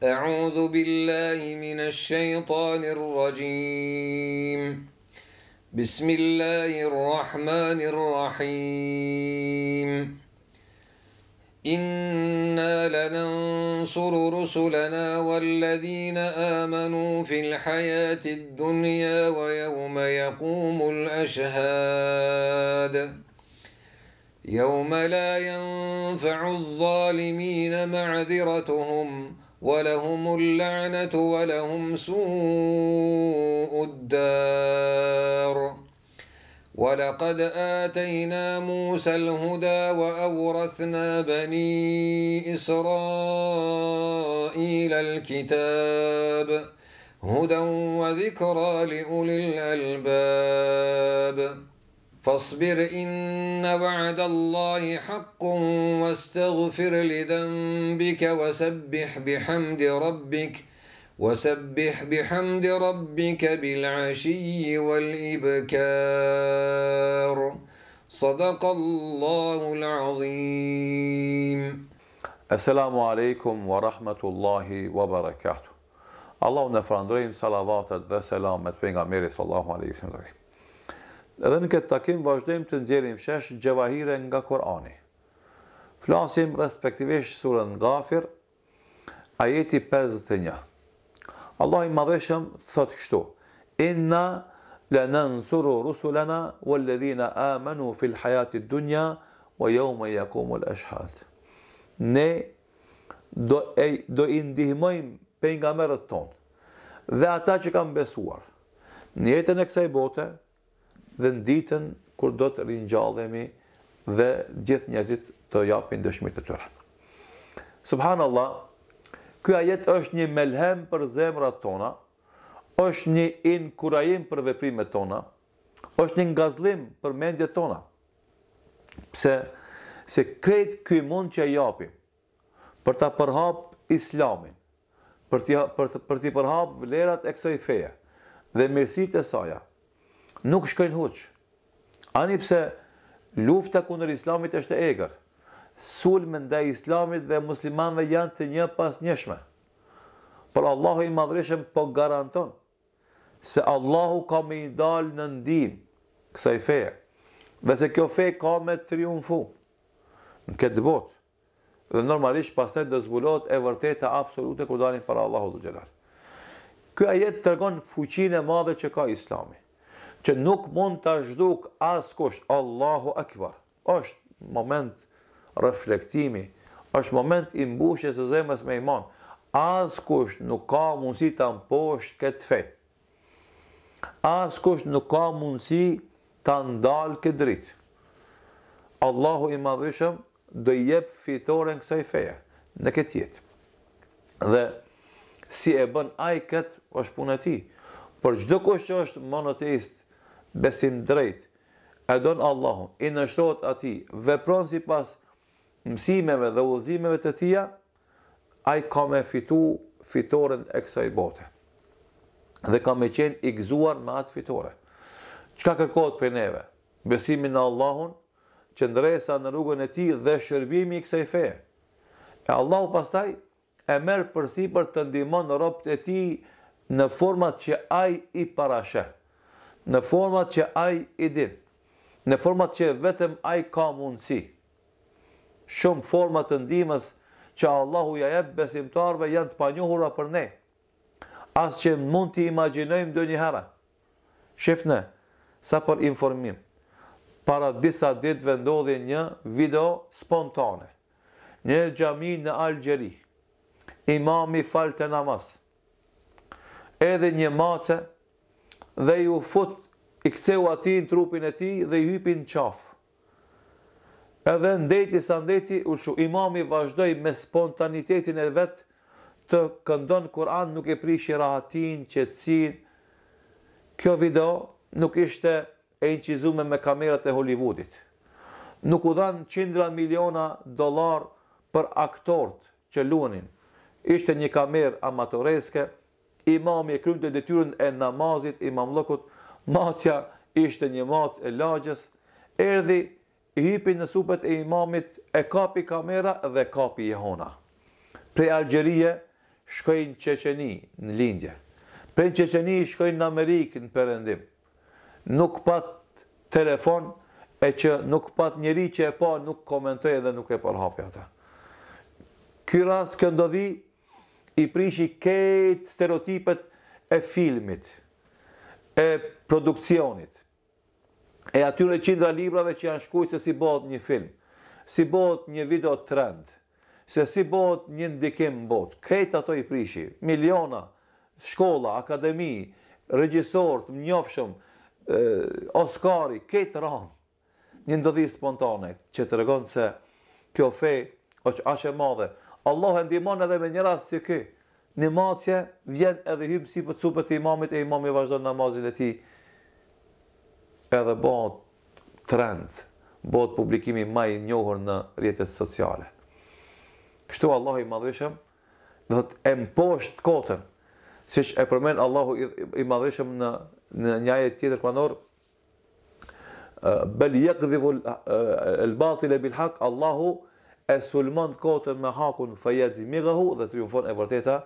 أعوذ بالله من الشيطان الرجيم بسم الله الرحمن الرحيم إنا لننصر رسلنا والذين آمنوا في الحياة الدنيا ويوم يقوم الأشهاد يوم لا ينفع الظالمين معذرتهم ولهم اللعنة ولهم سوء الدار ولقد آتينا موسى الهدى وأورثنا بني إسرائيل الكتاب هدى وذكرى لأولي الألباب فاصبر إن وعد الله حق واستغفر لذنبك وسبح بحمد ربك وسبح بحمد ربك بالعشي والإبكار صدق الله العظيم السلام عليكم ورحمة الله وبركاته الله në falëndrojmë salavatet dhe selamet pejgamberit sallallahu alaihi wasallam. Edhe në këtë takim vazhdojmë të nxjerrim shesh gjevahire nga Kurani. Flasim respektivisht surën Ghafir, ajeti 51. Allah i madhëshëm thotë kështu, Inna le nënsuru rusulana, wal ladhina amanu fil hajatit dunja, o jo me jakumu ashhad. Ne do, e, do i ndihmojmë për nga merët tonë, dhe ata që kam besuar, në jetën e kësaj bote, dhe në ditën kur do të rinjallemi dhe gjithë njerëzit të japin dëshmit të tëra. Subhanallah, Ky ajet është një melhem për zemrat tona, është një inkurajim për veprimet tona, është një ngazlim për mendjet tona. Pse se kret ky mund që japim për ta përhap Islamin, për të për për të përhap vlerat e kësaj feje dhe mirësitë e saj nuk shkojnë huq. Ani pse lufta kundër islamit është e egër. Sulmi ndaj islamit dhe muslimanëve janë të një pas njëshme. Por Allahu i madhreshëm po garanton se Allahu ka me i dal në ndim kësaj fe. dhe se kjo fe ka me triumfu në këtë botë dhe normalisht të do zbulohet e vërtetë absolute kur dalin para Allahut xhelal. Ky ajet tregon fuqinë e madhe që ka Islami që nuk mund të zhduk asë kush, Allahu Akbar. është moment reflektimi, është moment i mbushjes e zemës me iman. Asë kush nuk ka mundësi të mposht këtë fej. Asë kush nuk ka mundësi të ndalë këtë dritë. Allahu i madhëshëm dhe jep fitore në kësaj feje, në këtë jetë. Dhe si e bën ajë këtë, është punë e ti. Për gjdo kush që është monoteist, besim drejt, e don Allahun, i nështrohet atij, vepron sipas mësimeve dhe udhëzimeve të tija, ai ka me fitu fitoren e kësaj bote. Dhe ka me qenë i gëzuar me atë fitore. Qka kërkohet për neve? Besimin në Allahun, që ndresa në rrugën e ti dhe shërbimi i kësaj feje. E Allahu pastaj e merë përsi për të ndimon në ropët e ti në format që ai i parashet në format që aj i din, në format që vetëm aj ka mundësi. Shumë format të ndimës që Allahu ja jep besimtarve janë të panjuhura për ne. as që mund të imaginojmë dhe një herë. Shifënë, sa për informim, para disa ditë vendodhe një video spontane. Një gjami në Algeri, imami falë të namazë, edhe një mace dhe ju fut i kceu ati në trupin e ti dhe i hypin qaf. Edhe ndeti sa ndeti u shu imami vazhdoj me spontanitetin e vetë të këndon Kur'an nuk e prishi rahatin, qetsin. Kjo video nuk ishte e inqizume me kamerat e Hollywoodit. Nuk u dhanë qindra miliona dolar për aktort që lunin. Ishte një kamer amatoreske, imami e të detyrën e namazit imamllokut, macja ishte një mac e lagjës, erdi, i hipi në supët e imamit, e kapi kamera dhe kapi jehona. Prej Algjerie, shkojnë Qeqeni në lindje. Pre Qeqeni, shkojnë në Amerikë në përëndim. Nuk pat telefon, e që nuk pat njëri që e pa, nuk komentoj edhe nuk e përhapja ta. Ky rast këndodhi, i prishi ketë stereotipet e filmit, e produksionit, e atyre qindra librave që janë shkujtë se si bëhet një film, si bëhet një video trend, se si bëhet një ndikim botë. Ketë ato i prishi, miliona, shkolla, akademi, regjisort, mjofshëm, oskari, ketë ranë, një ndodhi spontane që të regonë se kjo fej është ashe madhe, Allah e ndihmon edhe me një rast si kë. Në macje vjen edhe hymë si po cupët e imamit e imam i vazhdon namazin e tij. Edhe bëhet trend, bëhet publikim i më i njohur në rrjetet sociale. Kështu Allah i madhëshëm do të emposht kotën, siç e përmend Allahu i madhëshëm në në një tjetër kuanor bel yaqdhibu eh, al-basila bil hak, Allahu e sulmon kotën me hakun fayadi migahu dhe triumfon e vërteta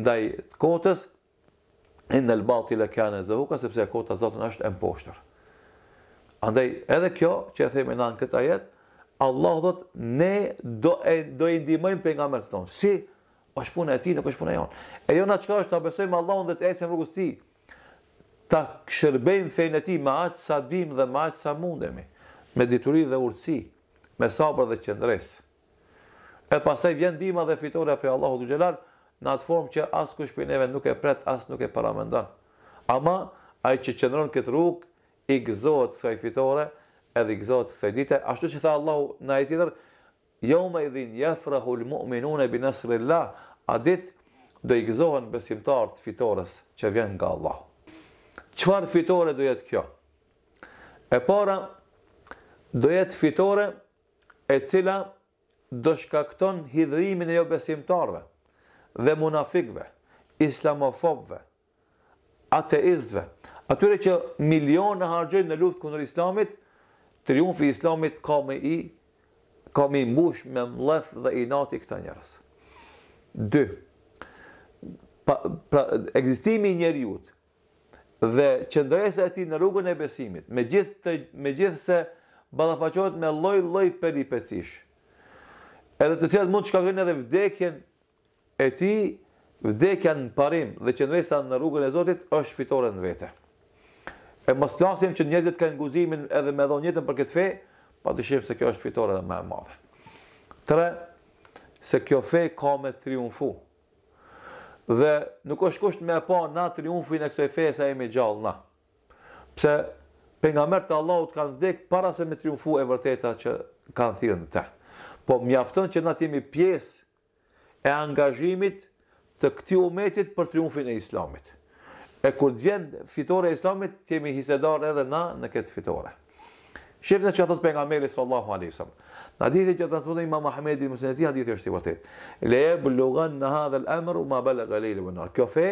ndaj kotës në al batil kana zahuka sepse kota zotën është e mposhtër. Andaj edhe kjo që e themi na në këtë ajet, Allah thot ne do e do i ndihmojmë pejgamberit tonë. Si është punë e tij, nuk është puna jonë. E jona çka është ta besojmë Allahun dhe të ecim rrugës tij. Ta shërbejmë fejnë e ti me aq sa vim dhe me aq sa mundemi, me dituri dhe urtësi, me sabër dhe qëndresë e pasaj vjen dima dhe fitore për Allahu të gjelar, në atë formë që asë kush për neve nuk e pret, asë nuk e paramendan. Ama, a që qëndron këtë rrug, i gëzot së kaj fitore, edhe i gëzot së kaj dite, ashtu që tha Allahu në e tjetër, jo me idhin jefra hul mu'minune bi nësri a dit, do i gëzohen besimtar të fitores që vjen nga Allahu. Qëfar fitore do jetë kjo? E para, do jetë fitore e cila, e cila, do shkakton hidhrimin e jo besimtarve dhe munafikve, islamofobve, ateizve, atyre që milionë në hargjën në luftë kënër islamit, triumfi islamit ka me i, ka me i mbush me mleth dhe i nati këta njerës. Dë, pra, egzistimi njerë dhe qëndresa e ti në rrugën e besimit, me gjithë se balafachot me loj loj peripecishë, edhe të cilat mund të shkaktojnë edhe vdekjen e ti, vdekjen në parim dhe qëndresa në rrugën e Zotit është fitore në vete. E mos lasim që njerëzit kanë guximin edhe me dhonë jetën për këtë fe, pa dyshim se kjo është fitore edhe më e madhe. Tre, se kjo fe ka me triumfu. Dhe nuk është kusht me e pa na triumfin e kësoj fe e sa e me gjallë na. Pse, për nga Allahut kanë vdekë para se me triumfu e vërteta që kanë thirën të te po mjafton që na të jemi pjesë e angazhimit të këti umetit për triumfin e islamit. E kur të vjen fitore e islamit, të jemi hisedar edhe na në këtë fitore. Shqipën e që atët për nga meri sallahu alisam. Në adithi që të nësëmëtë ima Mahamedi në mësënë adithi është i vërtit. Le e blugan në ha dhe lëmër, u ma bële gëlejli më nërë. Kjo fe,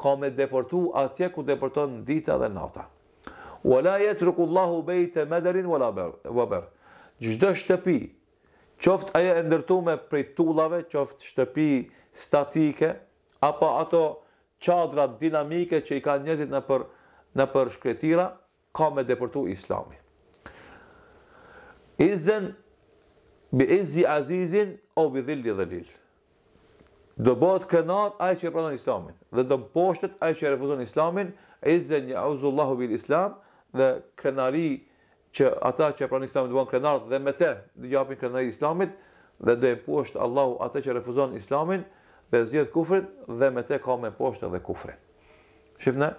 ka me deportu atje ku deporton dita dhe nata. U jetë rëkullahu bejtë e mederin, u ala Gjdo shtëpi, qoftë ajo e ndërtuar prej tullave, qoftë shtëpi statike apo ato çadra dinamike që i kanë njerëzit në për në për shkretira, ka me deportu Islami. Izen bi izi azizin o bi dhilli dhe lill. Do bëhet krenar aje që i Islamin, dhe do mposhtet aje që i refuzon Islamin, izen një auzullahu bil Islam, dhe krenari që ata që e pranë islamit duan krenar dhe me te dhe japin i islamit dhe dhe e është Allahu ata që refuzon islamin dhe zjet kufrit dhe me te ka me poshtë dhe edhe kufrit. Shifna,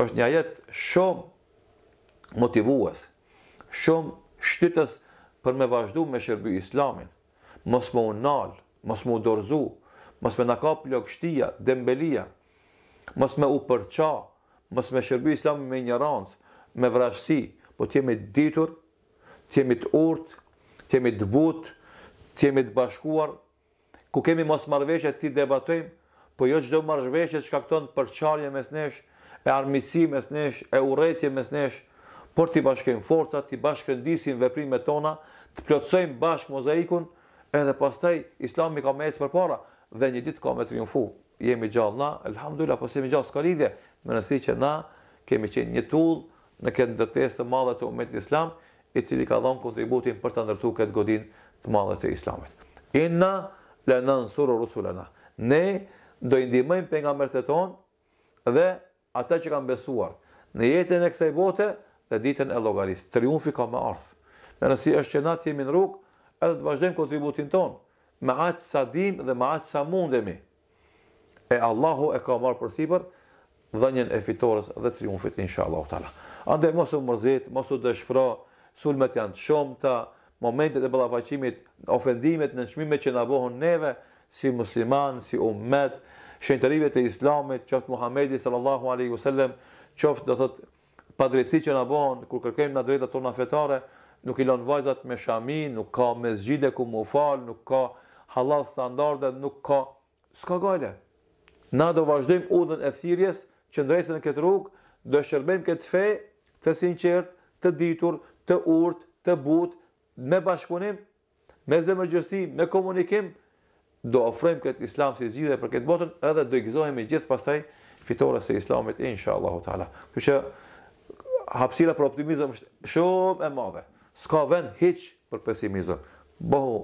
është një jetë shumë motivuës, shumë shtytës për me vazhdu me shërbi islamin, mos më unal, mos më dorzu, mos me naka plokështia, dembelia, mos me u përqa, mos me shërbi islamin me një me vrashësi, po të jemi ditur, të jemi të urt, të jemi të but, të jemi të bashkuar, ku kemi mos marveqet të debatojmë, po jo qdo marveqet shkakton përqarje mes nesh, e armisi mes nesh, e uretje mes nesh, por të bashkëm forca, të bashkëndisim veprimet tona, të plotësojmë bashkë mozaikun, edhe pastaj islami ka me ecë për para, dhe një ditë ka me triumfu. Jemi gjallë na, po pas jemi gjallë s'ka lidhje, më nësi që na kemi qenë një tullë, në këtë ndërtesë të madhe të umetit islam, i cili ka dhënë kontributin për ta ndërtuar këtë godinë të madhe të islamit. Inna la nansuru rusulana. Ne do i ndihmojmë nga e tonë dhe ata që kanë besuar në jetën e kësaj bote dhe ditën e llogarisë. Triumfi ka me ardhë. Në është që na të jemi në rrug, edhe të vazhdojmë kontributin tonë, me atë sa dim dhe me atë sa mundemi. E Allahu e ka marë për sipër, dhenjen e fitores dhe triumfit, insha Allah. Ande, mos u mërzit, mos u dëshpro, sulmet janë të shumë momentet e balafacimit, ofendimet, nënshmime që nabohën neve, si musliman, si ummet, shenëtërive të islamit, qoftë Muhammedi sallallahu aleyhi sallem, qoftë do thotë padresi që nabohën, kur kërkem në drejta tona fetare, nuk ilon vajzat me shamin, nuk ka me zgjide ku mu falë, nuk ka halal standarde, nuk ka s'ka gajle. Na do vazhdojmë udhën e thirjes, që ndrejse në këtë rrugë do shërbejmë këtë fe të sinqert, të ditur, të urt, të but, me bashkëpunim, me zemërgjërsi, me komunikim, do ofrojmë këtë islam si zgjidhje për këtë botë, edhe do gëzohemi gjithë pasaj fitore se islamit, insha Allahu ta'ala. Kjo që hapsira për optimizëm është shumë e madhe. Ska vend hiqë për pesimizëm. Bohu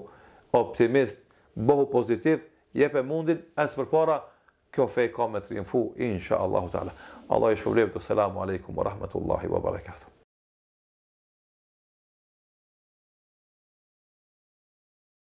optimist, bohu pozitiv, jepe mundin, e së për para, كوفي كومنتري من ان شاء الله تعالى الله يشفي بليبت والسلام عليكم ورحمه الله وبركاته